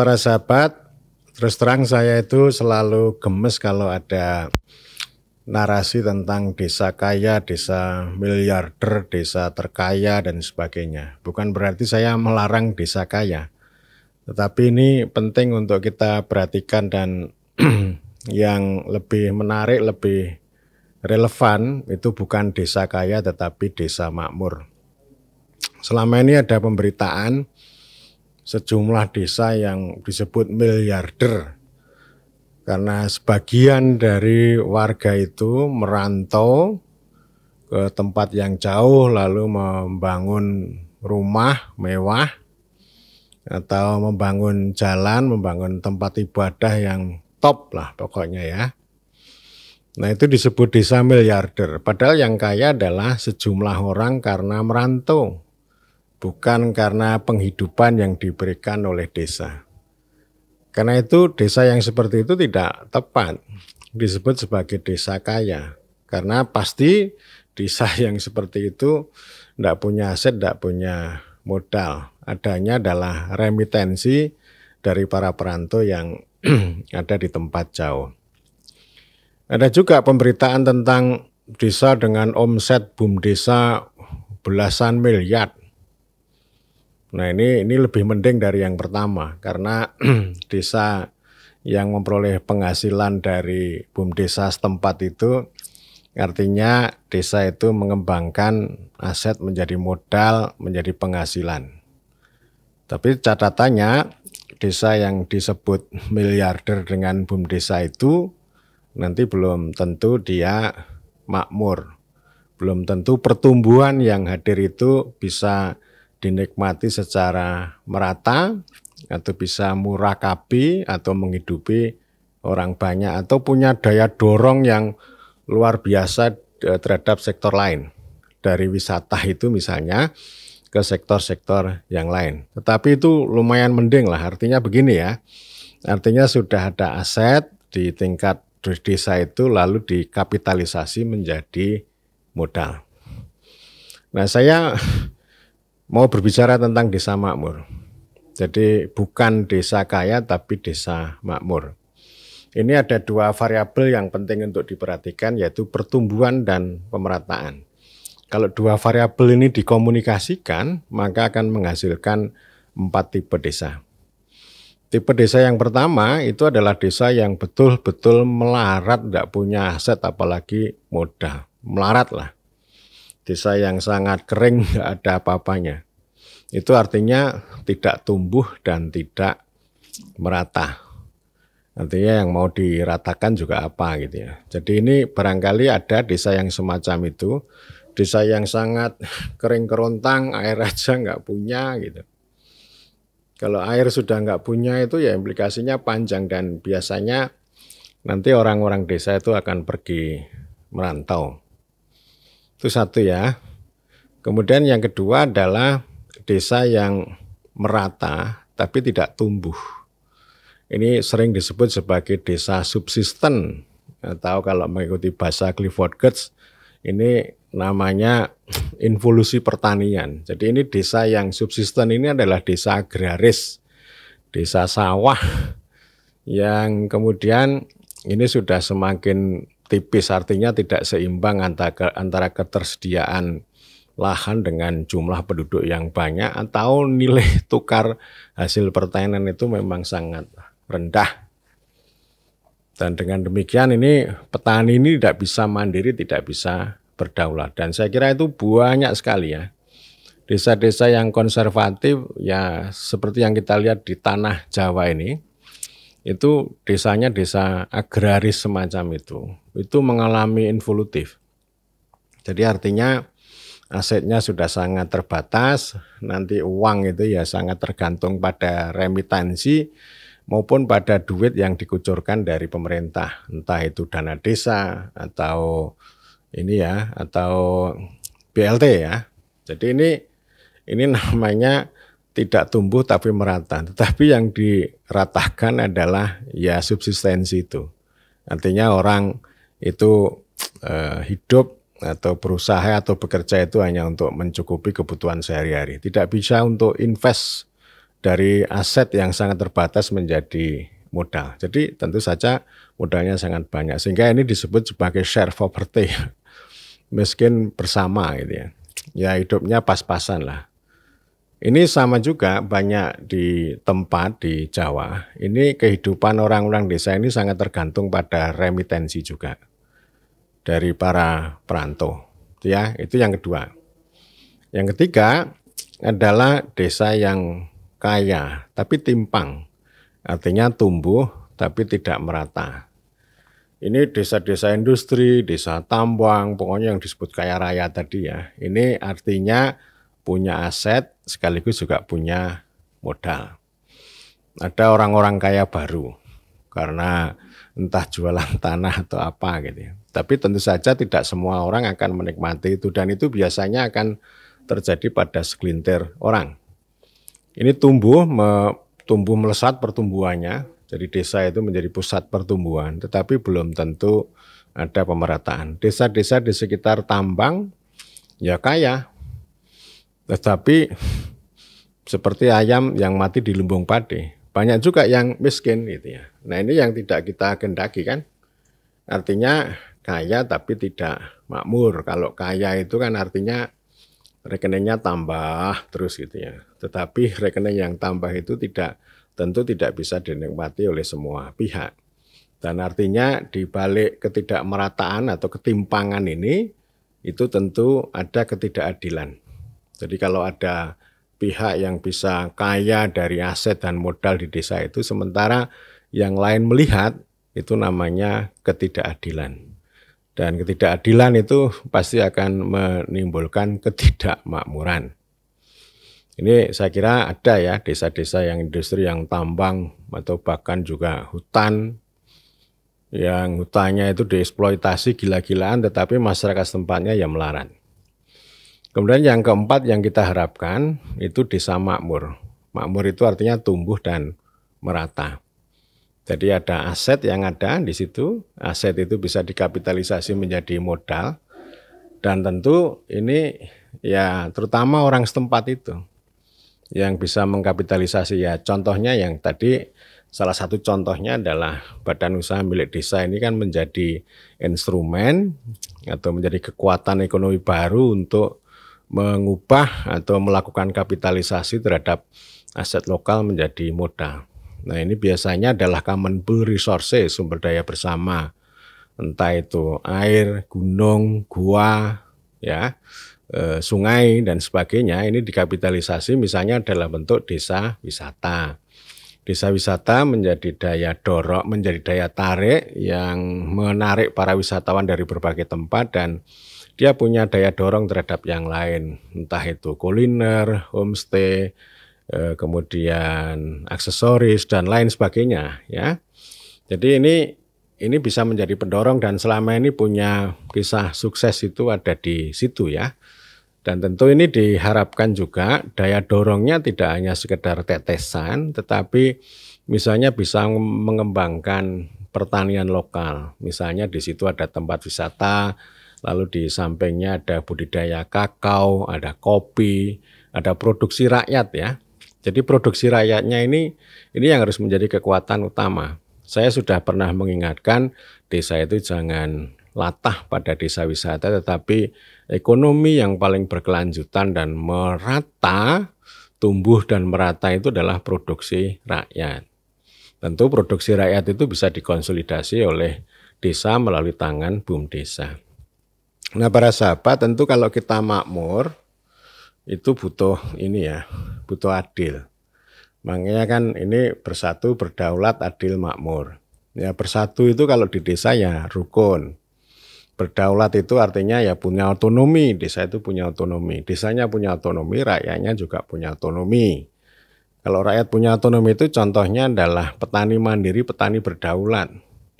para sahabat, terus terang saya itu selalu gemes kalau ada narasi tentang desa kaya, desa miliarder, desa terkaya dan sebagainya. Bukan berarti saya melarang desa kaya. Tetapi ini penting untuk kita perhatikan dan yang lebih menarik, lebih relevan itu bukan desa kaya tetapi desa makmur. Selama ini ada pemberitaan sejumlah desa yang disebut miliarder karena sebagian dari warga itu merantau ke tempat yang jauh lalu membangun rumah mewah atau membangun jalan, membangun tempat ibadah yang top lah pokoknya ya. Nah itu disebut desa miliarder. Padahal yang kaya adalah sejumlah orang karena merantau bukan karena penghidupan yang diberikan oleh desa. Karena itu desa yang seperti itu tidak tepat disebut sebagai desa kaya. Karena pasti desa yang seperti itu tidak punya aset, tidak punya modal. Adanya adalah remitensi dari para perantau yang ada di tempat jauh. Ada juga pemberitaan tentang desa dengan omset boom desa belasan miliar. Nah ini ini lebih mending dari yang pertama karena desa yang memperoleh penghasilan dari desa setempat itu artinya desa itu mengembangkan aset menjadi modal menjadi penghasilan. Tapi catatannya desa yang disebut miliarder dengan desa itu nanti belum tentu dia makmur. Belum tentu pertumbuhan yang hadir itu bisa dinikmati secara merata atau bisa murah murakabi atau menghidupi orang banyak atau punya daya dorong yang luar biasa eh, terhadap sektor lain dari wisata itu misalnya ke sektor-sektor yang lain. Tetapi itu lumayan mending lah artinya begini ya. Artinya sudah ada aset di tingkat desa itu lalu dikapitalisasi menjadi modal. Nah, saya mau berbicara tentang desa makmur. Jadi bukan desa kaya tapi desa makmur. Ini ada dua variabel yang penting untuk diperhatikan yaitu pertumbuhan dan pemerataan. Kalau dua variabel ini dikomunikasikan, maka akan menghasilkan empat tipe desa. Tipe desa yang pertama itu adalah desa yang betul-betul melarat, tidak punya aset apalagi modal. Melarat lah desa yang sangat kering nggak ada apa-apanya. Itu artinya tidak tumbuh dan tidak merata. Artinya yang mau diratakan juga apa gitu ya. Jadi ini barangkali ada desa yang semacam itu, desa yang sangat kering kerontang, air aja nggak punya gitu. Kalau air sudah nggak punya itu ya implikasinya panjang dan biasanya nanti orang-orang desa itu akan pergi merantau. Itu satu ya. Kemudian yang kedua adalah desa yang merata tapi tidak tumbuh. Ini sering disebut sebagai desa subsisten atau kalau mengikuti bahasa Clifford Geertz ini namanya involusi pertanian. Jadi ini desa yang subsisten ini adalah desa agraris, desa sawah yang kemudian ini sudah semakin tipis artinya tidak seimbang antara antara ketersediaan lahan dengan jumlah penduduk yang banyak atau nilai tukar hasil pertanian itu memang sangat rendah. Dan dengan demikian ini petani ini tidak bisa mandiri, tidak bisa berdaulat. Dan saya kira itu banyak sekali ya. Desa-desa yang konservatif ya seperti yang kita lihat di tanah Jawa ini, itu desanya desa agraris semacam itu itu mengalami involutif. Jadi artinya asetnya sudah sangat terbatas, nanti uang itu ya sangat tergantung pada remitansi maupun pada duit yang dikucurkan dari pemerintah, entah itu dana desa atau ini ya atau BLT ya. Jadi ini ini namanya tidak tumbuh tapi merata. Tetapi yang diratakan adalah ya subsistensi itu. Artinya orang itu uh, hidup atau berusaha atau bekerja itu hanya untuk mencukupi kebutuhan sehari-hari. Tidak bisa untuk invest dari aset yang sangat terbatas menjadi modal. Jadi tentu saja modalnya sangat banyak. Sehingga ini disebut sebagai share poverty. Miskin bersama gitu ya. Ya hidupnya pas-pasan lah. Ini sama juga banyak di tempat di Jawa. Ini kehidupan orang-orang desa ini sangat tergantung pada remitensi juga dari para perantau. Ya, itu yang kedua. Yang ketiga adalah desa yang kaya tapi timpang. Artinya tumbuh tapi tidak merata. Ini desa-desa industri, desa tambang, pokoknya yang disebut kaya raya tadi ya. Ini artinya punya aset sekaligus juga punya modal. Ada orang-orang kaya baru karena entah jualan tanah atau apa gitu ya. Tapi tentu saja tidak semua orang akan menikmati itu dan itu biasanya akan terjadi pada segelintir orang. Ini tumbuh me, tumbuh melesat pertumbuhannya. Jadi desa itu menjadi pusat pertumbuhan, tetapi belum tentu ada pemerataan. Desa-desa di sekitar tambang ya kaya. Tetapi seperti ayam yang mati di lumbung padi banyak juga yang miskin gitu ya. Nah ini yang tidak kita kendaki kan. Artinya kaya tapi tidak makmur. Kalau kaya itu kan artinya rekeningnya tambah terus gitu ya. Tetapi rekening yang tambah itu tidak tentu tidak bisa dinikmati oleh semua pihak. Dan artinya di balik ketidakmerataan atau ketimpangan ini itu tentu ada ketidakadilan. Jadi kalau ada pihak yang bisa kaya dari aset dan modal di desa itu sementara yang lain melihat itu namanya ketidakadilan. Dan ketidakadilan itu pasti akan menimbulkan ketidakmakmuran. Ini saya kira ada ya desa-desa yang industri yang tambang atau bahkan juga hutan yang hutannya itu dieksploitasi gila-gilaan tetapi masyarakat tempatnya ya melarang Kemudian yang keempat yang kita harapkan itu desa makmur. Makmur itu artinya tumbuh dan merata. Jadi ada aset yang ada di situ, aset itu bisa dikapitalisasi menjadi modal. Dan tentu ini ya terutama orang setempat itu yang bisa mengkapitalisasi ya contohnya yang tadi salah satu contohnya adalah badan usaha milik desa ini kan menjadi instrumen atau menjadi kekuatan ekonomi baru untuk mengubah atau melakukan kapitalisasi terhadap aset lokal menjadi modal. Nah ini biasanya adalah common pool resources, sumber daya bersama. Entah itu air, gunung, gua, ya, eh, sungai dan sebagainya. Ini dikapitalisasi misalnya adalah bentuk desa wisata. Desa wisata menjadi daya dorok, menjadi daya tarik yang menarik para wisatawan dari berbagai tempat dan dia punya daya dorong terhadap yang lain, entah itu kuliner, homestay, eh, kemudian aksesoris dan lain sebagainya, ya. Jadi ini ini bisa menjadi pendorong dan selama ini punya kisah sukses itu ada di situ ya. Dan tentu ini diharapkan juga daya dorongnya tidak hanya sekedar tetesan, tetapi misalnya bisa mengembangkan pertanian lokal. Misalnya di situ ada tempat wisata, Lalu di sampingnya ada budidaya kakao, ada kopi, ada produksi rakyat ya. Jadi produksi rakyatnya ini ini yang harus menjadi kekuatan utama. Saya sudah pernah mengingatkan desa itu jangan latah pada desa wisata tetapi ekonomi yang paling berkelanjutan dan merata tumbuh dan merata itu adalah produksi rakyat. Tentu produksi rakyat itu bisa dikonsolidasi oleh desa melalui tangan BUM desa. Nah para sahabat tentu kalau kita makmur itu butuh ini ya, butuh adil. Makanya kan ini bersatu, berdaulat, adil, makmur. Ya bersatu itu kalau di desa ya rukun. Berdaulat itu artinya ya punya otonomi, desa itu punya otonomi. Desanya punya otonomi, rakyatnya juga punya otonomi. Kalau rakyat punya otonomi itu contohnya adalah petani mandiri, petani berdaulat.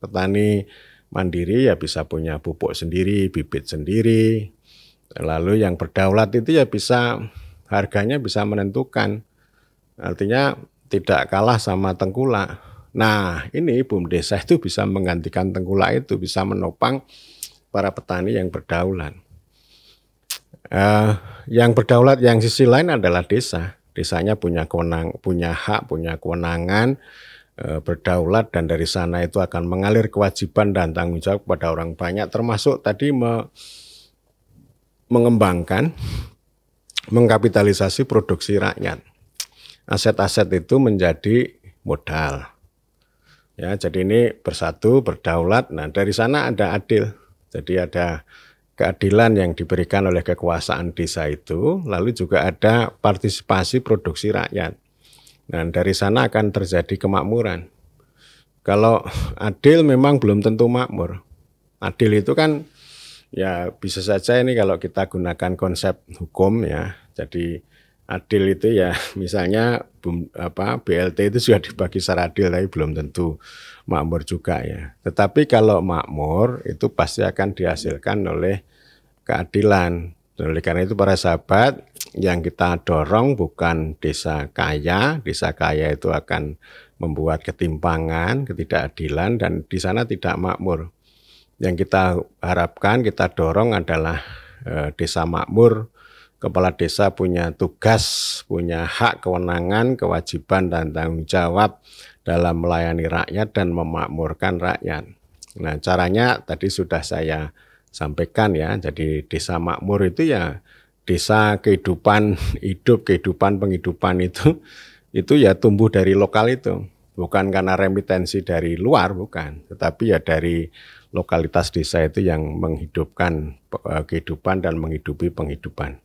Petani mandiri ya bisa punya pupuk sendiri, bibit sendiri. Lalu yang berdaulat itu ya bisa harganya bisa menentukan. Artinya tidak kalah sama tengkulak. Nah, ini BUM desa itu bisa menggantikan tengkulak itu, bisa menopang para petani yang berdaulat. Uh, yang berdaulat yang sisi lain adalah desa. Desanya punya kewenang, punya hak, punya kewenangan Eh, berdaulat dan dari sana itu akan mengalir kewajiban dan tanggung jawab kepada orang banyak termasuk tadi me mengembangkan mengkapitalisasi produksi rakyat. Aset-aset itu menjadi modal. Ya, jadi ini bersatu, berdaulat. Nah, dari sana ada adil. Jadi ada keadilan yang diberikan oleh kekuasaan desa itu, lalu juga ada partisipasi produksi rakyat. Dan nah, dari sana akan terjadi kemakmuran. Kalau adil memang belum tentu makmur. Adil itu kan ya bisa saja ini kalau kita gunakan konsep hukum ya. Jadi adil itu ya misalnya apa BLT itu sudah dibagi secara adil tapi belum tentu makmur juga ya. Tetapi kalau makmur itu pasti akan dihasilkan oleh keadilan. Oleh karena itu para sahabat yang kita dorong bukan desa kaya. Desa kaya itu akan membuat ketimpangan, ketidakadilan, dan di sana tidak makmur. Yang kita harapkan, kita dorong adalah eh, desa makmur. Kepala desa punya tugas, punya hak, kewenangan, kewajiban, dan tanggung jawab dalam melayani rakyat dan memakmurkan rakyat. Nah, caranya tadi sudah saya sampaikan ya. Jadi desa makmur itu ya desa, kehidupan hidup, kehidupan penghidupan itu itu ya tumbuh dari lokal itu. Bukan karena remitensi dari luar, bukan. Tetapi ya dari lokalitas desa itu yang menghidupkan eh, kehidupan dan menghidupi penghidupan.